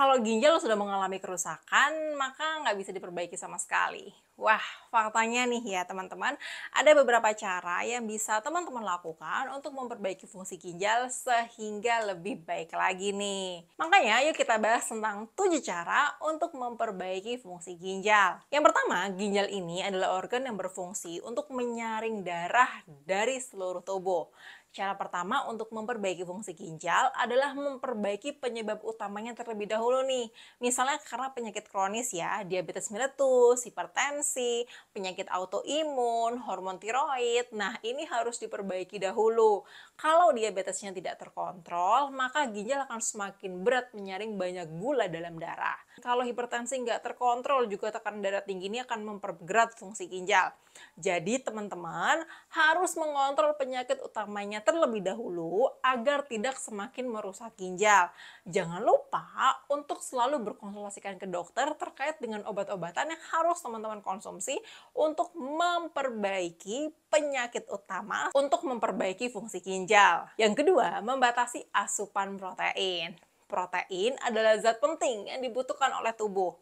kalau ginjal sudah mengalami kerusakan, maka nggak bisa diperbaiki sama sekali. Wah, faktanya nih ya teman-teman, ada beberapa cara yang bisa teman-teman lakukan untuk memperbaiki fungsi ginjal sehingga lebih baik lagi nih. Makanya yuk kita bahas tentang 7 cara untuk memperbaiki fungsi ginjal. Yang pertama, ginjal ini adalah organ yang berfungsi untuk menyaring darah dari seluruh tubuh. Cara pertama untuk memperbaiki fungsi ginjal adalah memperbaiki penyebab utamanya terlebih dahulu nih. Misalnya karena penyakit kronis ya, diabetes mellitus, hipertensi, penyakit autoimun, hormon tiroid. Nah, ini harus diperbaiki dahulu. Kalau diabetesnya tidak terkontrol, maka ginjal akan semakin berat menyaring banyak gula dalam darah. Kalau hipertensi nggak terkontrol, juga tekanan darah tinggi ini akan memperberat fungsi ginjal. Jadi teman-teman harus mengontrol penyakit utamanya terlebih dahulu agar tidak semakin merusak ginjal. Jangan lupa untuk selalu berkonsultasikan ke dokter terkait dengan obat-obatan yang harus teman-teman konsumsi untuk memperbaiki penyakit utama untuk memperbaiki fungsi ginjal. Yang kedua, membatasi asupan protein. Protein adalah zat penting yang dibutuhkan oleh tubuh.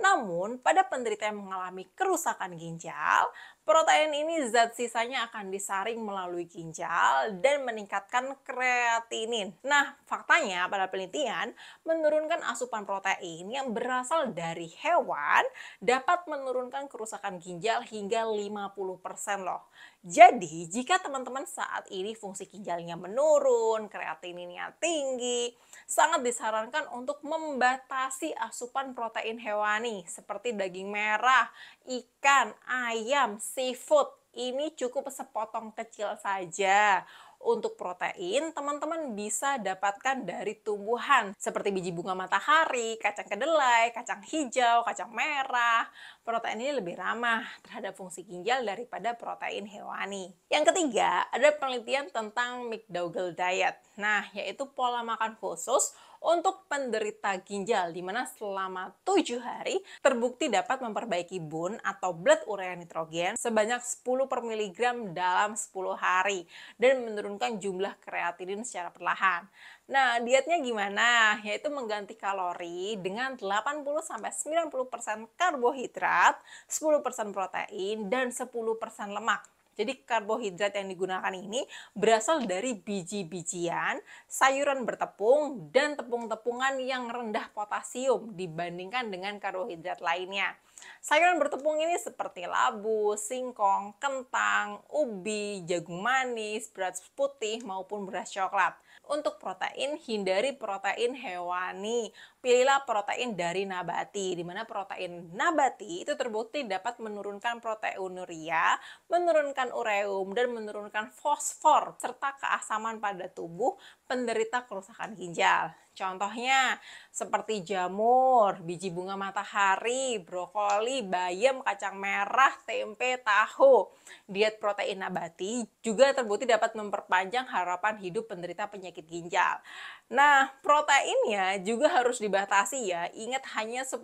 Namun, pada penderita yang mengalami kerusakan ginjal, Protein ini zat sisanya akan disaring melalui ginjal dan meningkatkan kreatinin. Nah, faktanya pada penelitian, menurunkan asupan protein yang berasal dari hewan dapat menurunkan kerusakan ginjal hingga 50% loh. Jadi, jika teman-teman saat ini fungsi ginjalnya menurun, kreatininnya tinggi, sangat disarankan untuk membatasi asupan protein hewani seperti daging merah ikan, ayam, seafood. Ini cukup sepotong kecil saja. Untuk protein, teman-teman bisa dapatkan dari tumbuhan seperti biji bunga matahari, kacang kedelai, kacang hijau, kacang merah. Protein ini lebih ramah terhadap fungsi ginjal daripada protein hewani. Yang ketiga, ada penelitian tentang McDougall diet. Nah, yaitu pola makan khusus untuk penderita ginjal, di mana selama tujuh hari terbukti dapat memperbaiki bun atau blood urea nitrogen sebanyak 10 per miligram dalam 10 hari dan menurunkan jumlah kreatinin secara perlahan. Nah, dietnya gimana? Yaitu mengganti kalori dengan 80-90% karbohidrat, 10% protein, dan 10% lemak. Jadi karbohidrat yang digunakan ini berasal dari biji-bijian, sayuran bertepung, dan tepung-tepungan yang rendah potasium dibandingkan dengan karbohidrat lainnya. Sayuran bertepung ini seperti labu, singkong, kentang, ubi, jagung manis, beras putih, maupun beras coklat. Untuk protein, hindari protein hewani. Pilihlah protein dari nabati, di mana protein nabati itu terbukti dapat menurunkan proteinuria, menurunkan ureum, dan menurunkan fosfor, serta keasaman pada tubuh, penderita kerusakan ginjal. Contohnya seperti jamur, biji bunga matahari, brokoli, bayam, kacang merah, tempe, tahu. Diet protein nabati juga terbukti dapat memperpanjang harapan hidup penderita penyakit ginjal. Nah, proteinnya juga harus dibatasi ya. Ingat hanya 10%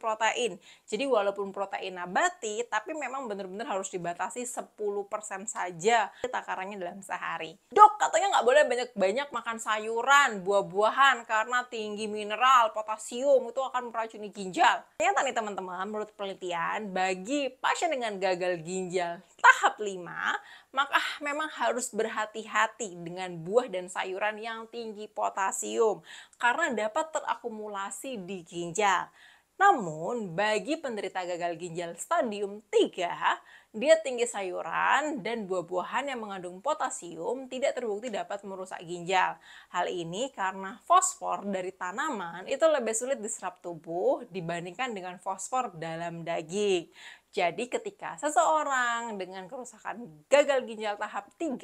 protein. Jadi walaupun protein nabati, tapi memang benar-benar harus dibatasi 10% saja takarannya dalam sehari. Dok, katanya nggak boleh banyak-banyak makan sayuran, buah-buahan karena tinggi mineral, potasium itu akan meracuni ginjal. Ternyata nih teman-teman, menurut penelitian, bagi pasien dengan gagal ginjal tahap 5, maka memang harus berhati-hati dengan buah dan sayuran yang tinggi potasium karena dapat terakumulasi di ginjal. Namun, bagi penderita gagal ginjal stadium 3, dia tinggi sayuran dan buah-buahan yang mengandung potasium tidak terbukti dapat merusak ginjal. Hal ini karena fosfor dari tanaman itu lebih sulit diserap tubuh dibandingkan dengan fosfor dalam daging. Jadi ketika seseorang dengan kerusakan gagal ginjal tahap 3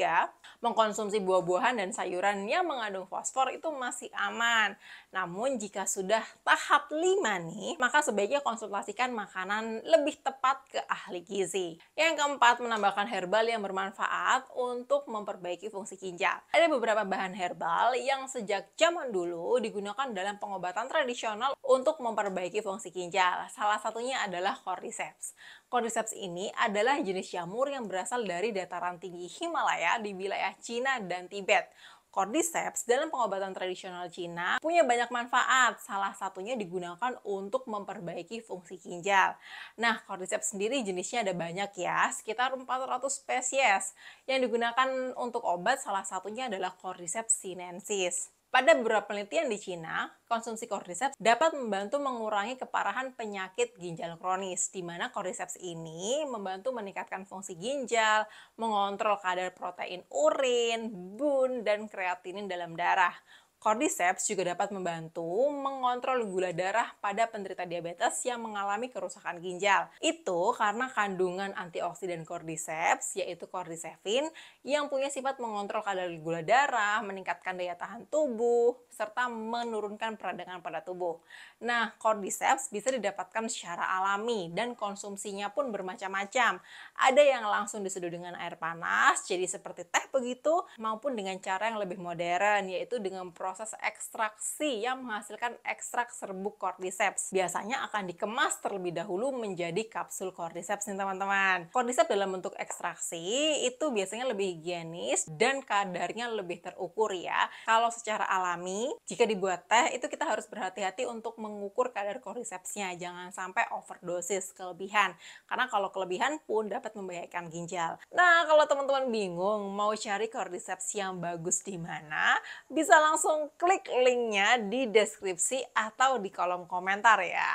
mengkonsumsi buah-buahan dan sayuran yang mengandung fosfor itu masih aman. Namun jika sudah tahap 5 nih, maka sebaiknya konsultasikan makanan lebih tepat ke ahli gizi. Yang keempat, menambahkan herbal yang bermanfaat untuk memperbaiki fungsi ginjal. Ada beberapa bahan herbal yang sejak zaman dulu digunakan dalam pengobatan tradisional untuk memperbaiki fungsi ginjal. Salah satunya adalah cordyceps. Cordyceps ini adalah jenis jamur yang berasal dari dataran tinggi Himalaya di wilayah Cina dan Tibet. Cordyceps dalam pengobatan tradisional Cina punya banyak manfaat, salah satunya digunakan untuk memperbaiki fungsi ginjal. Nah, Cordyceps sendiri jenisnya ada banyak ya, sekitar 400 spesies. Yang digunakan untuk obat salah satunya adalah Cordyceps sinensis. Pada beberapa penelitian di Cina, konsumsi cordyceps dapat membantu mengurangi keparahan penyakit ginjal kronis, di mana cordyceps ini membantu meningkatkan fungsi ginjal, mengontrol kadar protein urin, bun, dan kreatinin dalam darah, Cordyceps juga dapat membantu mengontrol gula darah pada penderita diabetes yang mengalami kerusakan ginjal. Itu karena kandungan antioksidan cordyceps, yaitu cordycephin, yang punya sifat mengontrol kadar gula darah, meningkatkan daya tahan tubuh, serta menurunkan peradangan pada tubuh. Nah, cordyceps bisa didapatkan secara alami dan konsumsinya pun bermacam-macam. Ada yang langsung diseduh dengan air panas, jadi seperti teh begitu, maupun dengan cara yang lebih modern, yaitu dengan proses proses ekstraksi yang menghasilkan ekstrak serbuk cordyceps. Biasanya akan dikemas terlebih dahulu menjadi kapsul cordyceps nih teman-teman. Cordyceps dalam bentuk ekstraksi itu biasanya lebih higienis dan kadarnya lebih terukur ya. Kalau secara alami, jika dibuat teh itu kita harus berhati-hati untuk mengukur kadar cordycepsnya. Jangan sampai overdosis kelebihan. Karena kalau kelebihan pun dapat membahayakan ginjal. Nah, kalau teman-teman bingung mau cari cordyceps yang bagus di mana, bisa langsung klik linknya di deskripsi atau di kolom komentar ya.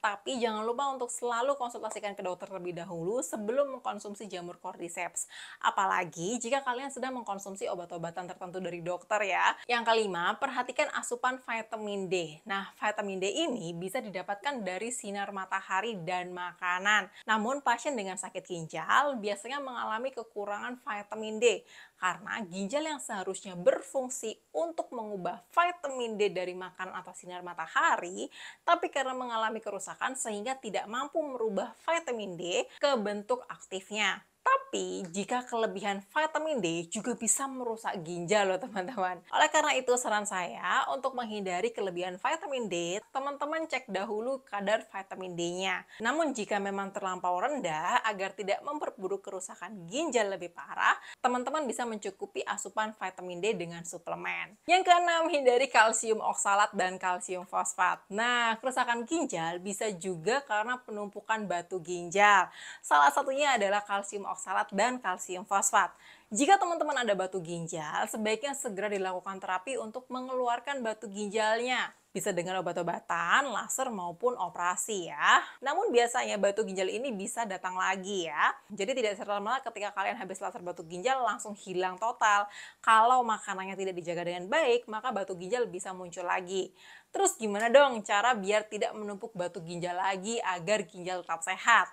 Tapi jangan lupa untuk selalu konsultasikan ke dokter terlebih dahulu sebelum mengkonsumsi jamur cordyceps. Apalagi jika kalian sedang mengkonsumsi obat-obatan tertentu dari dokter ya. Yang kelima, perhatikan asupan vitamin D. Nah, vitamin D ini bisa didapatkan dari sinar matahari dan makanan. Namun, pasien dengan sakit ginjal biasanya mengalami kekurangan vitamin D. Karena ginjal yang seharusnya berfungsi untuk mengubah vitamin D dari makan atau sinar matahari, tapi karena mengalami kerusakan sehingga tidak mampu merubah vitamin D ke bentuk aktifnya. Tapi jika kelebihan vitamin D juga bisa merusak ginjal loh teman-teman. Oleh karena itu saran saya untuk menghindari kelebihan vitamin D, teman-teman cek dahulu kadar vitamin D-nya. Namun jika memang terlampau rendah agar tidak memperburuk kerusakan ginjal lebih parah, teman-teman bisa mencukupi asupan vitamin D dengan suplemen. Yang keenam, hindari kalsium oksalat dan kalsium fosfat. Nah, kerusakan ginjal bisa juga karena penumpukan batu ginjal. Salah satunya adalah kalsium oksalat dan kalsium fosfat. Jika teman-teman ada batu ginjal, sebaiknya segera dilakukan terapi untuk mengeluarkan batu ginjalnya. Bisa dengan obat-obatan, laser maupun operasi ya. Namun biasanya batu ginjal ini bisa datang lagi ya. Jadi tidak serta-merta ketika kalian habis laser batu ginjal langsung hilang total. Kalau makanannya tidak dijaga dengan baik, maka batu ginjal bisa muncul lagi. Terus gimana dong cara biar tidak menumpuk batu ginjal lagi agar ginjal tetap sehat?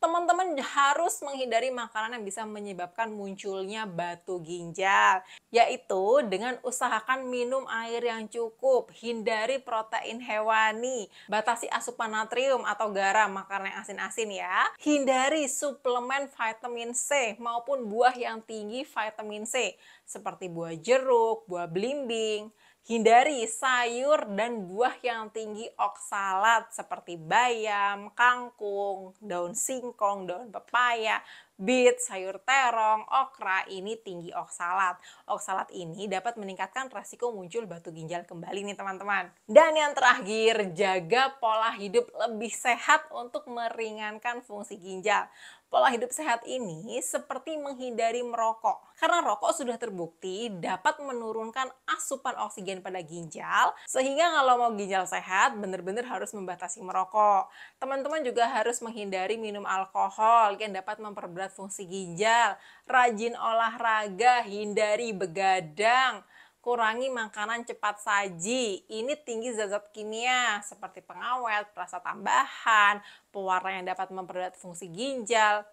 teman-teman harus menghindari makanan yang bisa menyebabkan munculnya batu ginjal, yaitu dengan usahakan minum air yang cukup, hindari protein hewani, batasi asupan natrium atau garam, makanan yang asin-asin ya, hindari suplemen vitamin C maupun buah yang tinggi vitamin C, seperti buah jeruk, buah belimbing, Hindari sayur dan buah yang tinggi oksalat seperti bayam, kangkung, daun singkong, daun pepaya, bit, sayur terong, okra ini tinggi oksalat. Oksalat ini dapat meningkatkan resiko muncul batu ginjal kembali nih teman-teman. Dan yang terakhir, jaga pola hidup lebih sehat untuk meringankan fungsi ginjal pola hidup sehat ini seperti menghindari merokok. Karena rokok sudah terbukti dapat menurunkan asupan oksigen pada ginjal, sehingga kalau mau ginjal sehat, benar-benar harus membatasi merokok. Teman-teman juga harus menghindari minum alkohol yang dapat memperberat fungsi ginjal, rajin olahraga, hindari begadang, Kurangi makanan cepat saji. Ini tinggi zat-zat kimia seperti pengawet, perasa tambahan, pewarna yang dapat memperberat fungsi ginjal.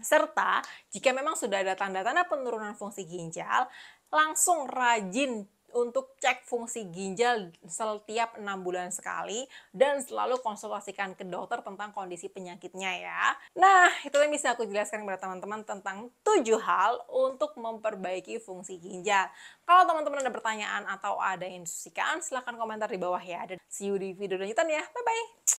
Serta jika memang sudah ada tanda-tanda penurunan fungsi ginjal, langsung rajin untuk cek fungsi ginjal setiap enam bulan sekali dan selalu konsultasikan ke dokter tentang kondisi penyakitnya ya. Nah, itu yang bisa aku jelaskan kepada teman-teman tentang tujuh hal untuk memperbaiki fungsi ginjal. Kalau teman-teman ada pertanyaan atau ada yang silahkan komentar di bawah ya. Dan see you di video lanjutan ya. Bye-bye!